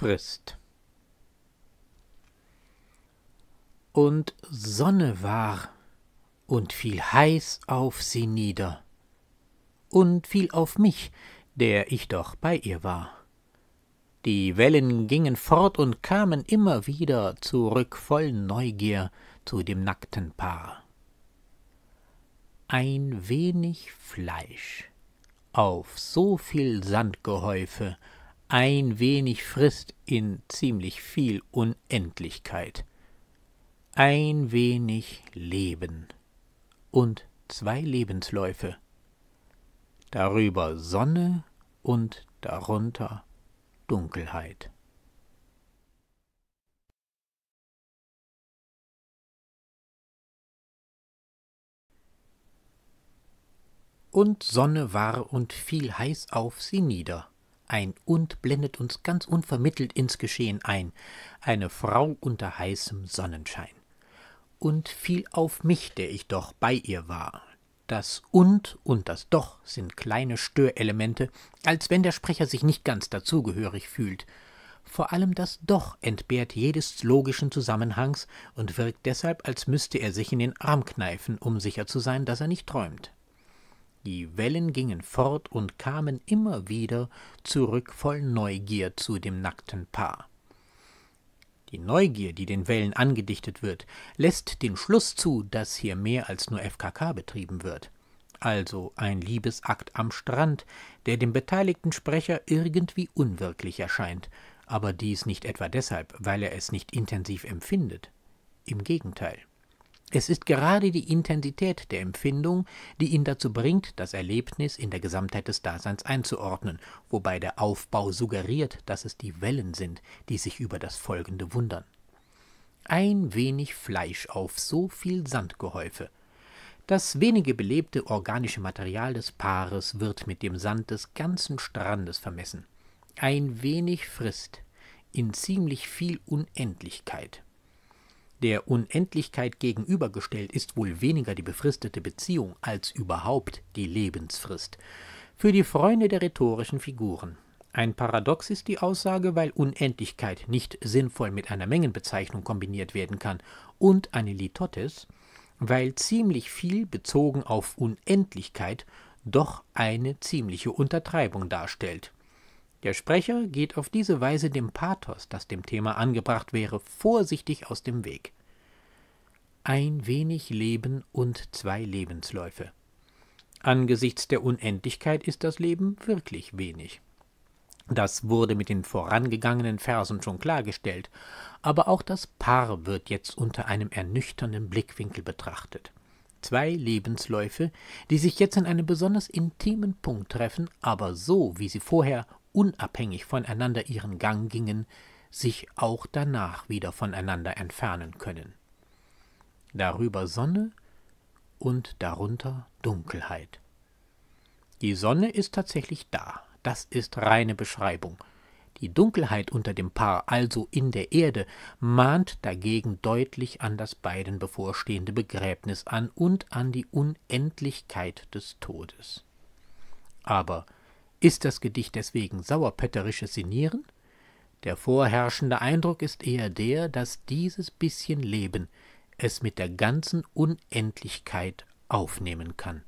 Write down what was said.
frisst. Und Sonne war und fiel heiß auf sie nieder und fiel auf mich, der ich doch bei ihr war. Die Wellen gingen fort und kamen immer wieder zurück voll Neugier zu dem nackten Paar. Ein wenig Fleisch auf so viel Sandgehäufe ein wenig frisst in ziemlich viel Unendlichkeit. Ein wenig Leben und zwei Lebensläufe. Darüber Sonne und darunter Dunkelheit. Und Sonne war und fiel heiß auf sie nieder ein und blendet uns ganz unvermittelt ins Geschehen ein. Eine Frau unter heißem Sonnenschein. Und fiel auf mich, der ich doch bei ihr war. Das und und das doch sind kleine Störelemente, als wenn der Sprecher sich nicht ganz dazugehörig fühlt. Vor allem das Doch entbehrt jedes logischen Zusammenhangs und wirkt deshalb, als müsste er sich in den Arm kneifen, um sicher zu sein, dass er nicht träumt. Die Wellen gingen fort und kamen immer wieder zurück voll Neugier zu dem nackten Paar. Die Neugier, die den Wellen angedichtet wird, lässt den Schluss zu, dass hier mehr als nur FKK betrieben wird. Also ein Liebesakt am Strand, der dem beteiligten Sprecher irgendwie unwirklich erscheint, aber dies nicht etwa deshalb, weil er es nicht intensiv empfindet. Im Gegenteil. Es ist gerade die Intensität der Empfindung, die ihn dazu bringt, das Erlebnis in der Gesamtheit des Daseins einzuordnen, wobei der Aufbau suggeriert, dass es die Wellen sind, die sich über das Folgende wundern. Ein wenig Fleisch auf so viel Sandgehäufe. Das wenige belebte organische Material des Paares wird mit dem Sand des ganzen Strandes vermessen. Ein wenig Frist in ziemlich viel Unendlichkeit. Der Unendlichkeit gegenübergestellt ist wohl weniger die befristete Beziehung als überhaupt die Lebensfrist. Für die Freunde der rhetorischen Figuren. Ein Paradox ist die Aussage, weil Unendlichkeit nicht sinnvoll mit einer Mengenbezeichnung kombiniert werden kann und eine Litotes, weil ziemlich viel bezogen auf Unendlichkeit doch eine ziemliche Untertreibung darstellt. Der Sprecher geht auf diese Weise dem Pathos, das dem Thema angebracht wäre, vorsichtig aus dem Weg. Ein wenig Leben und zwei Lebensläufe. Angesichts der Unendlichkeit ist das Leben wirklich wenig. Das wurde mit den vorangegangenen Versen schon klargestellt, aber auch das Paar wird jetzt unter einem ernüchternden Blickwinkel betrachtet. Zwei Lebensläufe, die sich jetzt in einem besonders intimen Punkt treffen, aber so, wie sie vorher unabhängig voneinander ihren Gang gingen, sich auch danach wieder voneinander entfernen können. Darüber Sonne und darunter Dunkelheit. Die Sonne ist tatsächlich da, das ist reine Beschreibung. Die Dunkelheit unter dem Paar, also in der Erde, mahnt dagegen deutlich an das beiden bevorstehende Begräbnis an und an die Unendlichkeit des Todes. Aber ist das Gedicht deswegen sauerpötterisches Sinieren? Der vorherrschende Eindruck ist eher der, dass dieses bisschen Leben es mit der ganzen Unendlichkeit aufnehmen kann.